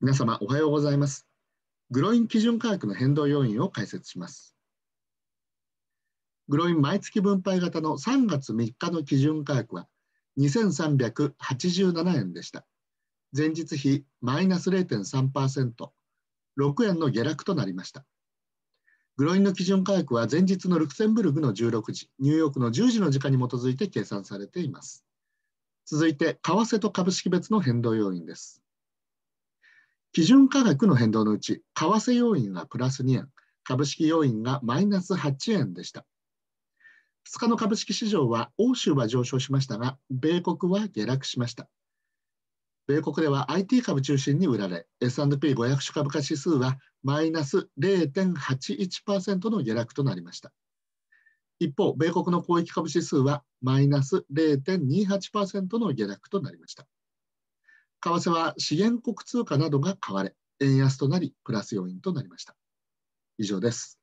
皆様おはようございます。グロイン基準価格の変動要因を解説します。グロイン毎月分配型の3月3日の基準価格は2387円でした。前日比マイナス0.3%、6円の下落となりました。グロインの基準価格は前日のルクセンブルクの16時、ニューヨークの10時の時間に基づいて計算されています。続いて、為替と株式別の変動要因です。基準価格の変動のうち、為替要因がプラス2円、株式要因がマイナス8円でした。2日の株式市場は、欧州は上昇しましたが、米国は下落しました。米国では IT 株中心に売られ、S&P500 種株価指数はマイナス0.81%の下落となりました。一方、米国の公益株指数はマイナス0.28%の下落となりました。為替は資源国通貨などが買われ、円安となり、プラス要因となりました。以上です。